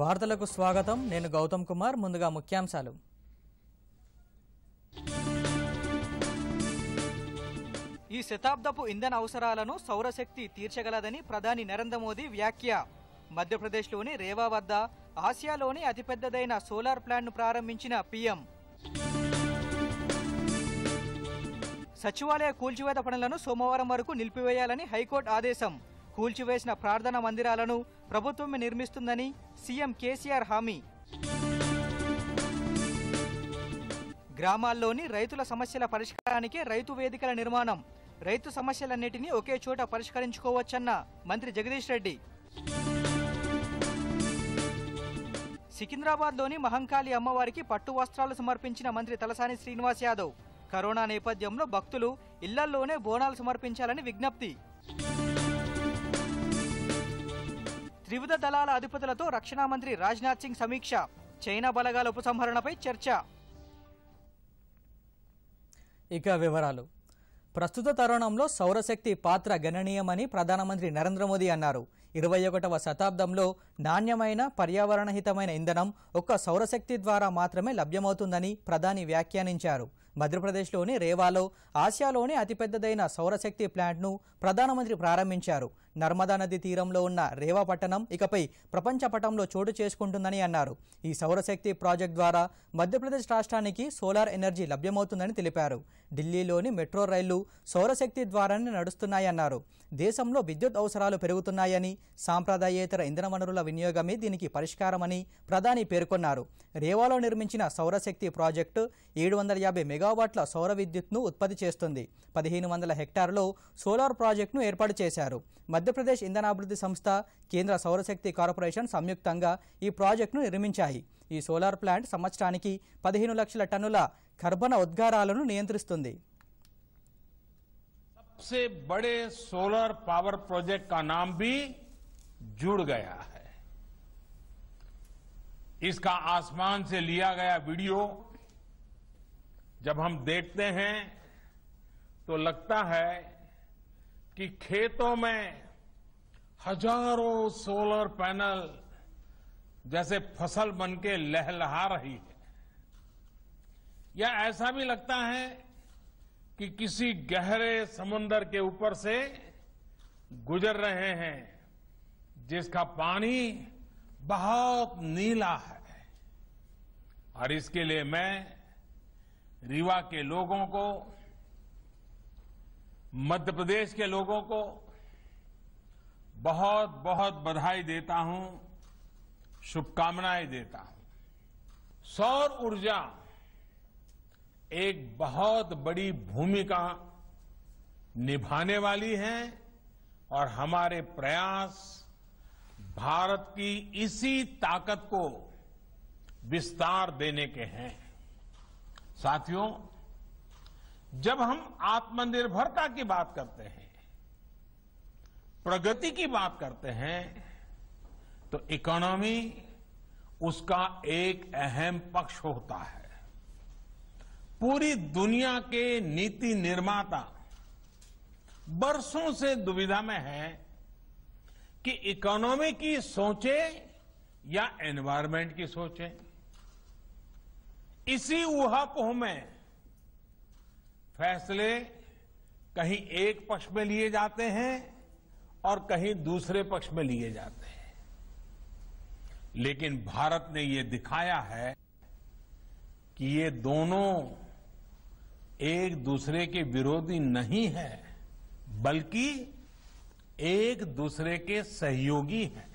వార్తలకు స్వాగతం నేను గౌతమ్ కుమార్ ముందుగా ముఖ్యాంశాలు ఈ శతాబ్దపు ఇంధన అవసరాలను సౌరశక్తి తీర్చగలదని ప్రధాని నరేంద్ర మోదీ వ్యాఖ్య మధ్యప్రదేశ్లోని రేవా వద్ద ఆసియాలోని అతిపెద్దదైన సోలార్ ప్లాంట్ను ప్రారంభించిన పీఎం సచివాలయ కూల్చివేత పనులను సోమవారం వరకు నిలిపివేయాలని హైకోర్టు ఆదేశం కూల్చివేసిన ప్రార్థన మందిరాలను ప్రభుత్వమే నిర్మిస్తుందని సీఎం కేసీఆర్ హామీ గ్రామాల్లోని రైతుల సమస్యల పరిష్కారానికే రైతు వేదికల నిర్మాణం రైతు సమస్యలన్నిటినీ ఒకే చోట పరిష్కరించుకోవచ్చన్న మంత్రి జగదీష్ రెడ్డి సికింద్రాబాద్లోని మహంకాళి అమ్మవారికి పట్టు వస్త్రాలు సమర్పించిన మంత్రి తలసాని శ్రీనివాస్ యాదవ్ కరోనా నేపథ్యంలో భక్తులు ఇళ్లల్లోనే బోనాలు సమర్పించాలని విజ్ఞప్తి త్రివిధ దళాల అధిపతులతో రక్షణ మంత్రి రాజ్నాథ్ సింగ్ సమీక్ష చైనా బలగాల ఉపసంహరణపై చర్చ ఇక వివరాలు ప్రస్తుత తరుణంలో సౌరశక్తి పాత్ర గణనీయమని ప్రధానమంత్రి నరేంద్ర మోదీ అన్నారు ఇరవై ఒకటవ శతాబ్దంలో నాణ్యమైన పర్యావరణహితమైన ఇంధనం ఒక్క సౌరశక్తి ద్వారా మాత్రమే లభ్యమవుతుందని ప్రధాని వ్యాఖ్యానించారు మధ్యప్రదేశ్లోని రేవాలో ఆసియాలోనే అతిపెద్దదైన సౌరశక్తి ప్లాంట్ను ప్రధానమంత్రి ప్రారంభించారు నర్మదా నది తీరంలో ఉన్న రేవా పట్టణం ఇకపై ప్రపంచ పటంలో చోటు చేసుకుంటుందని అన్నారు ఈ సౌరశక్తి ప్రాజెక్ట్ ద్వారా మధ్యప్రదేశ్ రాష్ట్రానికి సోలార్ ఎనర్జీ లభ్యమవుతుందని తెలిపారు ఢిల్లీలోని మెట్రో రైళ్లు సౌరశక్తి ద్వారానే నడుస్తున్నాయన్నారు దేశంలో విద్యుత్ అవసరాలు పెరుగుతున్నాయని సాంప్రదాయేతర ఇంధన వనరుల వినియోగమే దీనికి పరిష్కారమని ప్రధాని పేర్కొన్నారు రేవాలో నిర్మించిన సౌరశక్తి ప్రాజెక్టు ఏడు వందల యాభై మెగావాట్ల సౌర విద్యుత్ను ఉత్పత్తి చేస్తుంది పదిహేను వందల హెక్టార్లో సోలార్ ప్రాజెక్టును ఏర్పాటు చేశారు మధ్యప్రదేశ్ ఇంధనాభివృద్ధి సంస్థ కేంద్ర సౌరశక్తి కార్పొరేషన్ సంయుక్తంగా ఈ ప్రాజెక్టును నిర్మించాయి ఈ సోలార్ ప్లాంట్ సంవత్సరానికి పదిహేను లక్షల టన్నుల కర్బన ఉద్గారాలను నియంత్రిస్తుంది जुड़ गया है इसका आसमान से लिया गया वीडियो जब हम देखते हैं तो लगता है कि खेतों में हजारों सोलर पैनल जैसे फसल बनके लहलहा रही है या ऐसा भी लगता है कि किसी गहरे समुन्दर के ऊपर से गुजर रहे हैं जिसका पानी बहुत नीला है और इसके लिए मैं रीवा के लोगों को मध्य प्रदेश के लोगों को बहुत बहुत बधाई देता हूं शुभकामनाएं देता हूं सौर ऊर्जा एक बहुत बड़ी भूमिका निभाने वाली है और हमारे प्रयास भारत की इसी ताकत को विस्तार देने के हैं साथियों जब हम आत्मनिर्भरता की बात करते हैं प्रगति की बात करते हैं तो इकोनॉमी उसका एक अहम पक्ष होता है पूरी दुनिया के नीति निर्माता बरसों से दुविधा में हैं कि इकोनॉमी की सोचे या एनवायरमेंट की सोचे इसी ऊहापोह में फैसले कहीं एक पक्ष में लिए जाते हैं और कहीं दूसरे पक्ष में लिए जाते हैं लेकिन भारत ने ये दिखाया है कि ये दोनों एक दूसरे के विरोधी नहीं है बल्कि एक दूसरे के सहयोगी हैं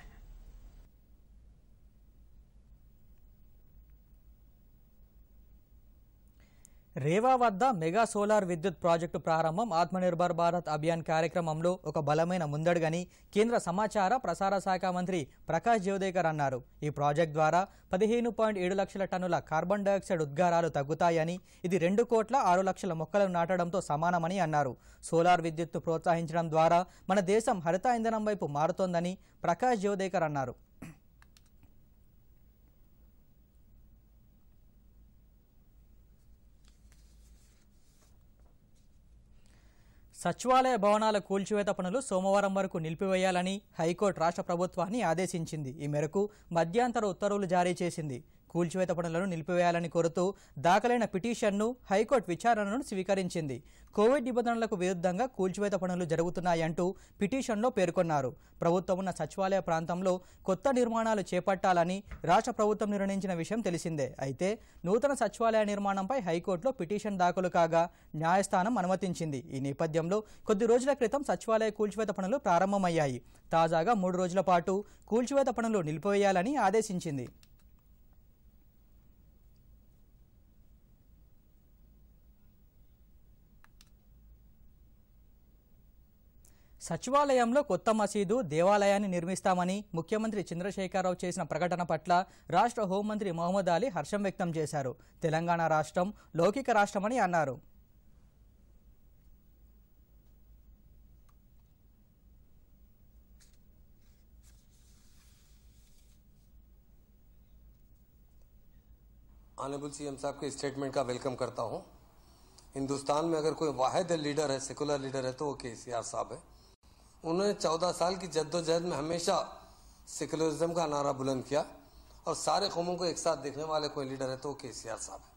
రేవా వద్ద మెగా సోలార్ విద్యుత్ ప్రాజెక్టు ప్రారంభం ఆత్మనిర్భర్ భారత్ అభియాన్ కార్యక్రమంలో ఒక బలమైన ముందడుగని కేంద్ర సమాచార ప్రసార శాఖ మంత్రి ప్రకాష్ జవదేకర్ అన్నారు ఈ ప్రాజెక్ట్ ద్వారా పదిహేను పాయింట్ ఏడు లక్షల టన్నుల కార్బన్ డైఆక్సైడ్ ఉద్గారాలు తగ్గుతాయని ఇది రెండు కోట్ల ఆరు లక్షల మొక్కలను నాటడంతో సమానమని అన్నారు సోలార్ విద్యుత్ను ప్రోత్సహించడం ద్వారా మన దేశం హరిత ఇంధనం వైపు మారుతోందని ప్రకాష్ జవదేకర్ అన్నారు సచివాలయ భవనాల కూల్చివేత పనులు సోమవారం వరకు నిలిపివేయాలని హైకోర్టు రాష్ట్ర ప్రభుత్వాన్ని ఆదేశించింది ఈ మేరకు మధ్యంతర ఉత్తర్వులు జారీ చేసింది కూల్చివేత పనులను నిలిపివేయాలని కోరుతూ దాఖలైన పిటిషన్ను హైకోర్టు విచారణను స్వీకరించింది కోవిడ్ నిబంధనలకు విరుద్ధంగా కూల్చివేత పనులు జరుగుతున్నాయంటూ పిటిషన్లో పేర్కొన్నారు ప్రభుత్వం ఉన్న సచివాలయ ప్రాంతంలో కొత్త నిర్మాణాలు చేపట్టాలని రాష్ట్ర ప్రభుత్వం నిర్ణయించిన విషయం తెలిసిందే అయితే నూతన సచివాలయ నిర్మాణంపై హైకోర్టులో పిటిషన్ దాఖలు కాగా న్యాయస్థానం అనుమతించింది ఈ నేపథ్యంలో కొద్ది రోజుల క్రితం సచివాలయ కూల్చివేత పనులు ప్రారంభమయ్యాయి తాజాగా మూడు రోజుల పాటు కూల్చివేత పనులు నిలిపివేయాలని ఆదేశించింది సచివాలయంలో కొత్త మసీదు దేవాలయాన్ని నిర్మిస్తామని ముఖ్యమంత్రి చంద్రశేఖరరావు చేసిన ప్రకటన పట్ల రాష్ట్ర హోంమంత్రి మహమ్మద్ అలీ హర్షం వ్యక్తం చేశారు తెలంగాణ రాష్ట్రం లౌకిక రాష్ట్రమని అన్నారు ऑनरेबल సీఎం साहब के स्टेटमेंट का वेलकम करता हूं हिंदुस्तान में अगर कोई वाहिद लीडर है सेकुलर उन्होंने चौदह साल की जद्दोजहद में हमेशा सेकुलरिज्म का नारा बुलंद किया और सारे कौमों को एक साथ देखने वाले कोई लीडर है तो के सी आर साहब है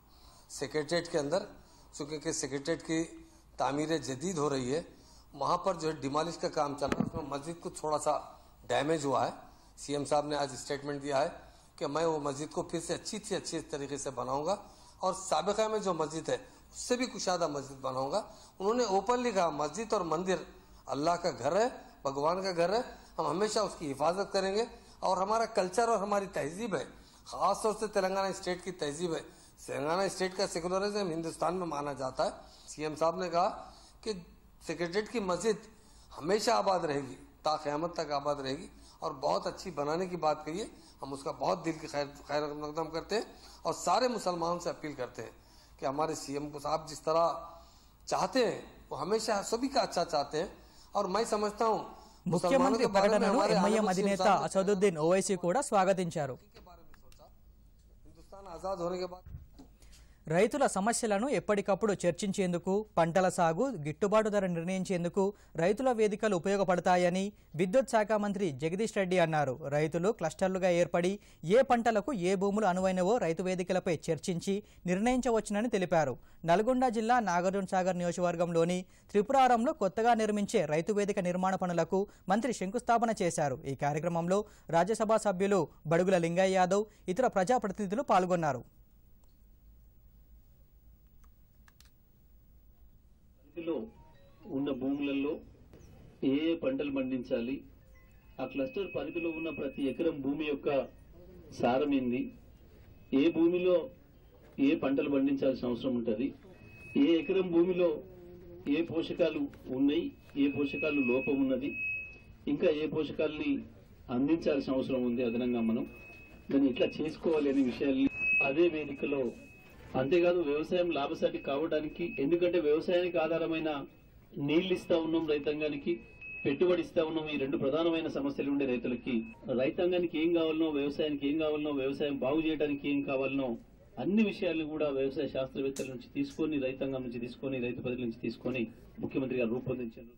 सेक्रेटरीट के अंदर चूँकि कि सेक्रेटरीट की तमीरें जदीद हो रही है वहाँ पर जो है डिमालिश का काम चल रहा है उसमें मस्जिद को थोड़ा सा डैमेज हुआ है सीएम साहब ने आज स्टेटमेंट दिया है कि मैं वो मस्जिद को फिर से अच्छी से अच्छी तरीके से बनाऊंगा और सबका में जो मस्जिद है उससे भी कुशादा मस्जिद बनाऊंगा उन्होंने ओपनली कहा मस्जिद और मंदिर अल्लाह का घर है भगवान का घर है हम हमेशा उसकी हिफाजत करेंगे और हमारा कल्चर और हमारी तहजीब है ख़ास तौर से तेलंगाना स्टेट की तहजीब है तेलंगाना स्टेट का सेकुलरिज्म हिंदुस्तान में माना जाता है सीएम साहब ने कहा कि सेक्रेटरीट की मस्जिद हमेशा आबाद रहेगी ता तक आबाद रहेगी और बहुत अच्छी बनाने की बात कही हम उसका बहुत दिल की खैर खैर मकदम करते हैं और सारे मुसलमानों से अपील करते हैं कि हमारे सीएम को साहब जिस तरह चाहते हैं वो हमेशा सभी का अच्छा चाहते हैं మై मैं ముఖ్యమంత్రి ప్రకటనను ఎంఐఎం అధినేత అసదుద్దీన్ ఓవైసీ కూడా స్వాగతించారు రైతుల సమస్యలను ఎప్పటికప్పుడు చర్చించేందుకు పంటల సాగు గిట్టుబాటు ధర నిర్ణయించేందుకు రైతుల వేదికలు ఉపయోగపడతాయని విద్యుత్ శాఖ మంత్రి జగదీష్ రెడ్డి అన్నారు రైతులు క్లస్టర్లుగా ఏర్పడి ఏ పంటలకు ఏ భూములు అనువైనవో రైతు వేదికలపై చర్చించి నిర్ణయించవచ్చునని తెలిపారు నల్గొండ జిల్లా నాగార్జునసాగర్ నియోజకవర్గంలోని త్రిపురారంలో కొత్తగా నిర్మించే రైతు వేదిక నిర్మాణ పనులకు మంత్రి శంకుస్థాపన చేశారు ఈ కార్యక్రమంలో రాజ్యసభ సభ్యులు బడుగుల లింగయ్య యాదవ్ ఇతర ప్రజాప్రతినిధులు పాల్గొన్నారు పరిస్థితిలో ఉన్న భూములలో ఏ ఏ పంటలు పండించాలి ఆ క్లస్టర్ పరిధిలో ఉన్న ప్రతి ఎకరం భూమి యొక్క సారం ఏంది ఏ భూమిలో ఏ పంటలు పండించాల్సిన అవసరం ఉంటుంది ఏ ఎకరం భూమిలో ఏ పోషకాలు ఉన్నాయి ఏ పోషకాలు లోపం ఉన్నది ఇంకా ఏ పోషకాలని అందించాల్సిన అవసరం ఉంది అదనంగా మనం దాన్ని ఇట్లా చేసుకోవాలి అనే విషయాల్ని అదే వేదికలో అంతేకాదు వ్యవసాయం లాభసాటి కావడానికి ఎందుకంటే వ్యవసాయానికి ఆధారమైన నీళ్లు ఇస్తా ఉన్నాం రైతాంగానికి పెట్టుబడి ఇస్తా ఉన్నాం ఈ రెండు ప్రధానమైన సమస్యలు ఉండే రైతులకి రైతాంగానికి ఏం కావాలనో వ్యవసాయానికి ఏం కావాలనో వ్యవసాయం బాగు చేయడానికి ఏం కావాలనో అన్ని విషయాలను కూడా వ్యవసాయ శాస్త్రవేత్తల నుంచి తీసుకొని రైతాంగం నుంచి తీసుకొని రైతు ప్రజల నుంచి తీసుకొని ముఖ్యమంత్రి గారు రూపొందించారు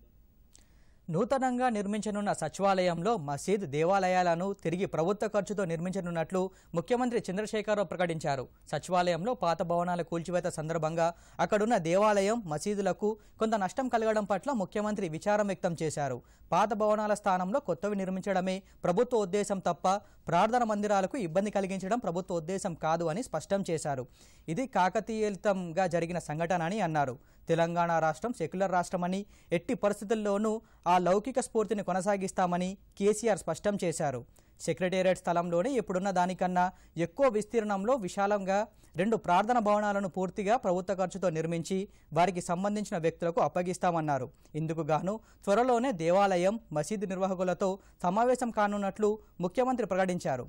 నూతనంగా నిర్మించనున్న సచివాలయంలో మసీద్ దేవాలయాలను తిరిగి ప్రభుత్వ ఖర్చుతో నిర్మించనున్నట్లు ముఖ్యమంత్రి చంద్రశేఖరరావు ప్రకటించారు సచివాలయంలో పాత భవనాలు కూల్చివేత సందర్భంగా అక్కడున్న దేవాలయం మసీదులకు కొంత నష్టం కలగడం పట్ల ముఖ్యమంత్రి విచారం వ్యక్తం చేశారు పాత భవనాల స్థానంలో కొత్తవి నిర్మించడమే ప్రభుత్వ ఉద్దేశం తప్ప ప్రార్థన మందిరాలకు ఇబ్బంది కలిగించడం ప్రభుత్వ ఉద్దేశం కాదు అని స్పష్టం చేశారు ఇది కాకతీయతంగా జరిగిన సంఘటన అని అన్నారు తెలంగాణ రాష్ట్రం సెక్యులర్ రాష్ట్రమని ఎట్టి పరిస్థితుల్లోనూ ఆ లౌకిక స్ఫూర్తిని కొనసాగిస్తామని కేసీఆర్ స్పష్టం చేశారు సెక్రటేరియట్ స్థలంలోనే ఇప్పుడున్న దానికన్నా ఎక్కువ విస్తీర్ణంలో విశాలంగా రెండు ప్రార్థన భవనాలను పూర్తిగా ప్రభుత్వ ఖర్చుతో నిర్మించి వారికి సంబంధించిన వ్యక్తులకు అప్పగిస్తామన్నారు ఇందుకు గాను త్వరలోనే దేవాలయం మసీదు నిర్వాహకులతో సమావేశం కానున్నట్లు ముఖ్యమంత్రి ప్రకటించారు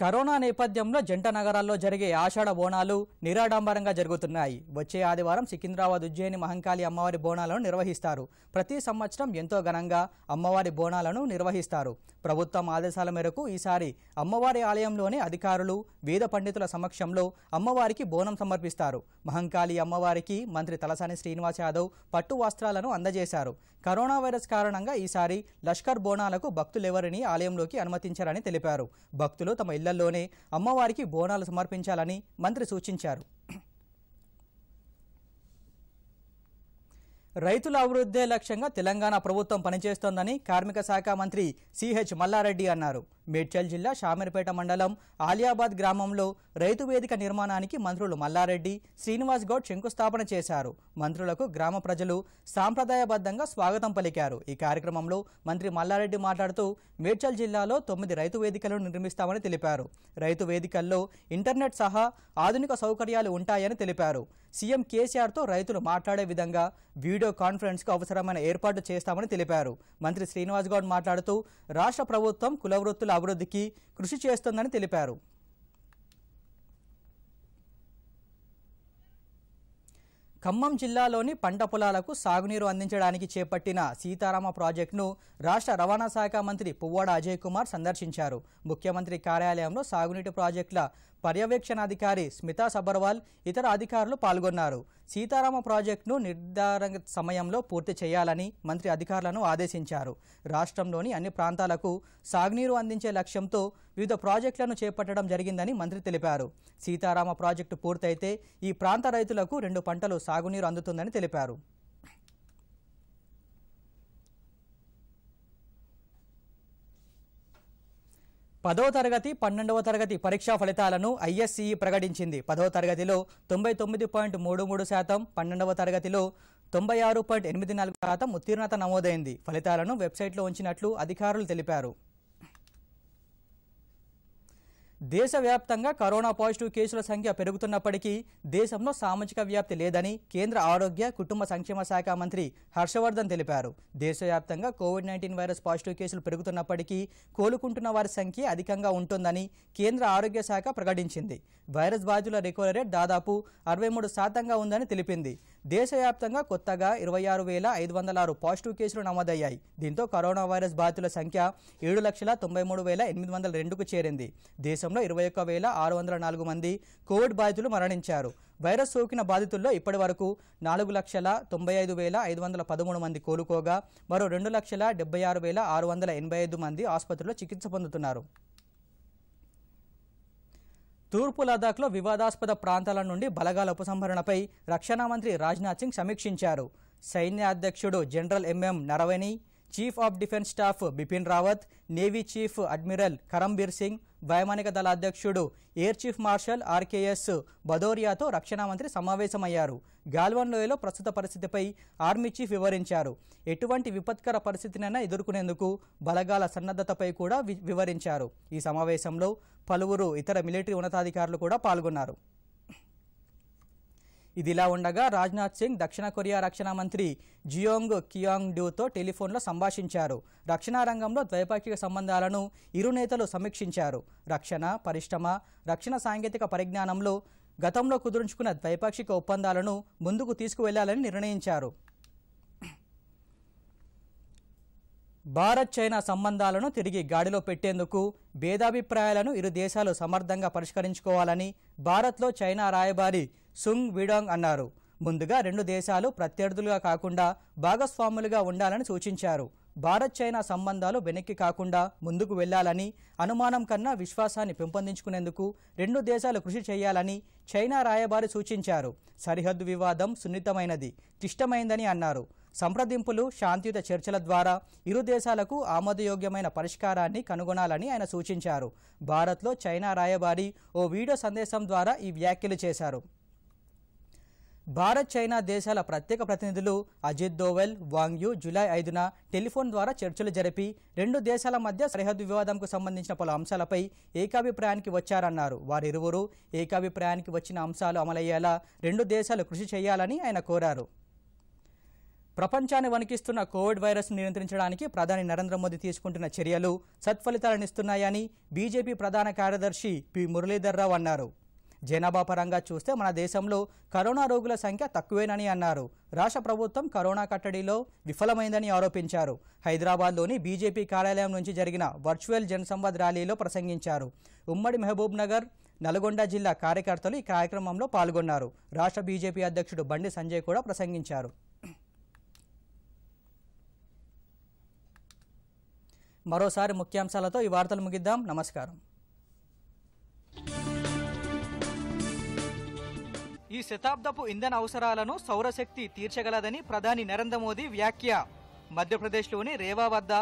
కరోనా నేపథ్యంలో జంట నగరాల్లో జరిగే ఆషాఢ బోనాలు నిరాడంబరంగా జరుగుతున్నాయి వచ్చే ఆదివారం సికింద్రాబాద్ ఉజ్జయిని మహంకాళి అమ్మవారి బోనాలను నిర్వహిస్తారు ప్రతి సంవత్సరం ఎంతో ఘనంగా అమ్మవారి బోనాలను నిర్వహిస్తారు ప్రభుత్వం ఆదేశాల మేరకు ఈసారి అమ్మవారి ఆలయంలోని అధికారులు వేద పండితుల సమక్షంలో అమ్మవారికి బోనం సమర్పిస్తారు మహంకాళి అమ్మవారికి మంత్రి తలసాని శ్రీనివాస్ యాదవ్ పట్టు వస్త్రాలను అందజేశారు కరోనా వైరస్ కారణంగా ఈసారి లష్కర్ బోనాలకు భక్తులెవరిని ఆలయంలోకి అనుమతించారని తెలిపారు భక్తులు తమ ఇళ్ల నెలల్లోనే అమ్మవారికి బోనాలు సమర్పించాలని మంత్రి సూచించారు రైతుల అభివృద్ధే లక్ష్యంగా తెలంగాణ ప్రభుత్వం పనిచేస్తోందని కార్మిక శాఖ మంత్రి సిహెచ్ మల్లారెడ్డి అన్నారు మేడ్చల్ జిల్లా షామీర్పేట మండలం ఆలియాబాద్ గ్రామంలో రైతు వేదిక నిర్మాణానికి మంత్రులు మల్లారెడ్డి శ్రీనివాస్ గౌడ్ శంకుస్థాపన చేశారు మంత్రులకు గ్రామ ప్రజలు సాంప్రదాయబద్ధంగా స్వాగతం పలికారు ఈ కార్యక్రమంలో మంత్రి మల్లారెడ్డి మాట్లాడుతూ మేడ్చల్ జిల్లాలో తొమ్మిది రైతు వేదికలను నిర్మిస్తామని తెలిపారు రైతు వేదికల్లో ఇంటర్నెట్ సహా ఆధునిక సౌకర్యాలు ఉంటాయని తెలిపారు సీఎం కేసీఆర్తో రైతులు మాట్లాడే విధంగా వీడియో కాన్ఫరెన్స్కు అవసరమైన ఏర్పాటు చేస్తామని తెలిపారు మంత్రి శ్రీనివాస్ గౌడ్ మాట్లాడుతూ రాష్ట్ర ప్రభుత్వం కులవృత్తుల అభివృద్ధికి కృషి చేస్తోందని తెలిపారు ఖమ్మం జిల్లాలోని పంట పొలాలకు సాగునీరు అందించడానికి చేపట్టిన సీతారామ ప్రాజెక్టును రాష్ట్ర రవాణా శాఖ మంత్రి పువ్వాడ అజయ్ కుమార్ సందర్శించారు ముఖ్యమంత్రి కార్యాలయంలో సాగునీటి ప్రాజెక్టుల పర్యవేక్షణాధికారి స్మితా సబర్వాల్ ఇతర అధికారులు పాల్గొన్నారు సీతారామ ప్రాజెక్టును నిర్ధారణ సమయంలో పూర్తి చేయాలని మంత్రి అధికారులను ఆదేశించారు రాష్ట్రంలోని అన్ని ప్రాంతాలకు సాగునీరు అందించే లక్ష్యంతో వివిధ ప్రాజెక్టులను చేపట్టడం జరిగిందని మంత్రి తెలిపారు సీతారామ ప్రాజెక్టు పూర్తయితే ఈ ప్రాంత రైతులకు రెండు పంటలు సాగునీరు అందుతుందని తెలిపారు పదవ తరగతి పన్నెండవ తరగతి పరీక్షా ఫలితాలను ఐఎస్సీఈ ప్రకటించింది పదవ తరగతిలో తొంభై తొమ్మిది పాయింట్ మూడు మూడు శాతం పన్నెండవ తరగతిలో తొంభై ఆరు పాయింట్ ఎనిమిది నాలుగు శాతం ఉత్తీర్ణత నమోదైంది ఫలితాలను వెబ్సైట్లో ఉంచినట్లు అధికారులు తెలిపారు దేశవ్యాప్తంగా కరోనా పాజిటివ్ కేసుల సంఖ్య పెరుగుతున్నప్పటికీ దేశంలో సామాజిక వ్యాప్తి లేదని కేంద్ర ఆరోగ్య కుటుంబ సంక్షేమ శాఖ మంత్రి హర్షవర్ధన్ తెలిపారు దేశవ్యాప్తంగా కోవిడ్ నైన్టీన్ వైరస్ పాజిటివ్ కేసులు పెరుగుతున్నప్పటికీ కోలుకుంటున్న వారి సంఖ్య అధికంగా ఉంటుందని కేంద్ర ఆరోగ్య శాఖ ప్రకటించింది వైరస్ బాధితుల రికవరీ రేట్ దాదాపు అరవై మూడు శాతంగా ఉందని తెలిపింది దేశవ్యాప్తంగా కొత్తగా ఇరవై ఆరు వేల ఐదు వందల ఆరు పాజిటివ్ కేసులు నమోదయ్యాయి దీంతో కరోనా వైరస్ బాధితుల సంఖ్య ఏడు లక్షల తొంభై మూడు వేల ఎనిమిది వందల రెండుకు చేరింది దేశంలో ఇరవై ఒక్క వేల ఆరు వందల నాలుగు మంది కోవిడ్ బాధితులు మరణించారు వైరస్ సోకిన బాధితుల్లో ఇప్పటి వరకు నాలుగు లక్షల తొంభై ఐదు వేల ఐదు వందల పదమూడు మంది కోలుకోగా మరో రెండు లక్షల డెబ్బై ఆరు వేల ఆరు వందల ఎనభై ఐదు మంది ఆసుపత్రిలో చికిత్స పొందుతున్నారు తూర్పు లద్దాఖ్లో వివాదాస్పద ప్రాంతాల నుండి బలగాల ఉపసంహరణపై రక్షణ మంత్రి రాజ్నాథ్ సింగ్ సమీక్షించారు సైన్యాధ్యక్షుడు general M M Naravane chief of defence staff Bipin Rawat navy chief admiral Karambir Singh వైమానిక దళ అధ్యక్షుడు ఎయిర్ చీఫ్ మార్షల్ ఆర్కేఎస్ భదౌరియాతో రక్షణ మంత్రి సమావేశమయ్యారు గాల్వన్ లోయలో ప్రస్తుత పరిస్థితిపై ఆర్మీ చీఫ్ వివరించారు ఎటువంటి విపత్కర పరిస్థితినైనా ఎదుర్కొనేందుకు బలగాల సన్నద్ధతపై కూడా వివరించారు ఈ సమావేశంలో పలువురు ఇతర మిలిటరీ ఉన్నతాధికారులు కూడా పాల్గొన్నారు ఇదిలా ఉండగా రాజ్నాథ్ సింగ్ దక్షిణ కొరియా రక్షణ మంత్రి జియోంగ్ కియాంగ్ డ్యూతో టెలిఫోన్లో సంభాషించారు రక్షణ రంగంలో ద్వైపాక్షిక సంబంధాలను ఇరు నేతలు సమీక్షించారు రక్షణ పరిశ్రమ రక్షణ సాంకేతిక పరిజ్ఞానంలో గతంలో కుదుర్చుకున్న ద్వైపాక్షిక ఒప్పందాలను ముందుకు తీసుకువెళ్లాలని నిర్ణయించారు భారత్ చైనా సంబంధాలను తిరిగి గాడిలో పెట్టేందుకు భేదాభిప్రాయాలను ఇరు దేశాలు సమర్థంగా పరిష్కరించుకోవాలని భారత్లో చైనా రాయబారి సుంగ్ విడాంగ్ అన్నారు ముందుగా రెండు దేశాలు ప్రత్యర్థులుగా కాకుండా భాగస్వాములుగా ఉండాలని సూచించారు భారత్ చైనా సంబంధాలు వెనక్కి కాకుండా ముందుకు వెళ్లాలని అనుమానం కన్నా విశ్వాసాన్ని పెంపొందించుకునేందుకు రెండు దేశాలు కృషి చేయాలని చైనా రాయబారి సూచించారు సరిహద్దు వివాదం సున్నితమైనది క్లిష్టమైందని అన్నారు సంప్రదింపులు శాంతియుత చర్చల ద్వారా ఇరు దేశాలకు ఆమోదయోగ్యమైన పరిష్కారాన్ని కనుగొనాలని ఆయన సూచించారు భారత్లో చైనా రాయబారి ఓ వీడియో సందేశం ద్వారా ఈ వ్యాఖ్యలు చేశారు భారత్ చైనా దేశాల ప్రత్యేక ప్రతినిధులు అజిత్ దోవెల్ యూ జులై ఐదున టెలిఫోన్ ద్వారా చర్చలు జరిపి రెండు దేశాల మధ్య సరిహద్దు వివాదంకు సంబంధించిన పలు అంశాలపై ఏకాభిప్రాయానికి వచ్చారన్నారు వారిరువురు ఏకాభిప్రాయానికి వచ్చిన అంశాలు అమలయ్యేలా రెండు దేశాలు కృషి చేయాలని ఆయన కోరారు ప్రపంచాన్ని వణికిస్తున్న కోవిడ్ వైరస్ నియంత్రించడానికి ప్రధాని నరేంద్ర మోదీ తీసుకుంటున్న చర్యలు సత్ఫలితాలనిస్తున్నాయని బీజేపీ ప్రధాన కార్యదర్శి పి మురళీధర్రావు అన్నారు జనాభా పరంగా చూస్తే మన దేశంలో కరోనా రోగుల సంఖ్య తక్కువేనని అన్నారు రాష్ట్ర ప్రభుత్వం కరోనా కట్టడిలో విఫలమైందని ఆరోపించారు హైదరాబాద్లోని బీజేపీ కార్యాలయం నుంచి జరిగిన వర్చువల్ జనసంవాద్ ర్యాలీలో ప్రసంగించారు ఉమ్మడి మహబూబ్ నగర్ నల్గొండ జిల్లా కార్యకర్తలు ఈ కార్యక్రమంలో పాల్గొన్నారు రాష్ట్ర బీజేపీ అధ్యక్షుడు బండి సంజయ్ కూడా ప్రసంగించారు మరోసారి ముఖ్యాంశాలతో ఈ వార్తలు ముగిద్దాం నమస్కారం ఈ శతాబ్దపు ఇంధన అవసరాలను సౌరశక్తి తీర్చగలదని ప్రధాని నరేంద్ర మోదీ వ్యాఖ్య మధ్యప్రదేశ్లోని రేవా వద్ద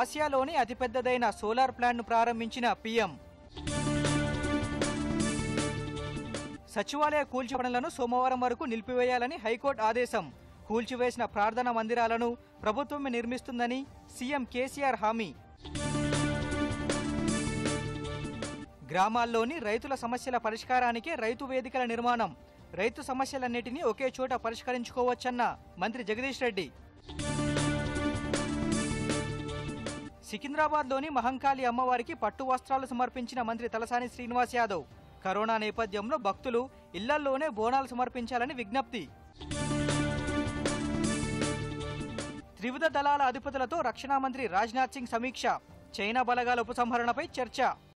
ఆసియాలోని అతిపెద్దదైన సోలార్ ప్లాంట్ను ప్రారంభించిన పీఎం సచివాలయ కూల్చి పనులను సోమవారం వరకు నిలిపివేయాలని హైకోర్టు ఆదేశం కూల్చివేసిన ప్రార్థన మందిరాలను ప్రభుత్వమే నిర్మిస్తుందని సీఎం కేసీఆర్ హామీ గ్రామాల్లోని రైతుల సమస్యల పరిష్కారానికే రైతు వేదికల నిర్మాణం రైతు సమస్యలన్నిటినీ ఒకే చోట పరిష్కరించుకోవచ్చన్న మంత్రి జగదీష్ రెడ్డి సికింద్రాబాద్లోని మహంకాళి అమ్మవారికి పట్టు వస్త్రాలు సమర్పించిన మంత్రి తలసాని శ్రీనివాస్ యాదవ్ కరోనా నేపథ్యంలో భక్తులు ఇళ్లల్లోనే బోనాలు సమర్పించాలని విజ్ఞప్తి త్రివిధ దళాల అధిపతులతో రక్షణ మంత్రి రాజ్నాథ్ సింగ్ సమీక్ష చైనా బలగాల ఉపసంహరణపై చర్చ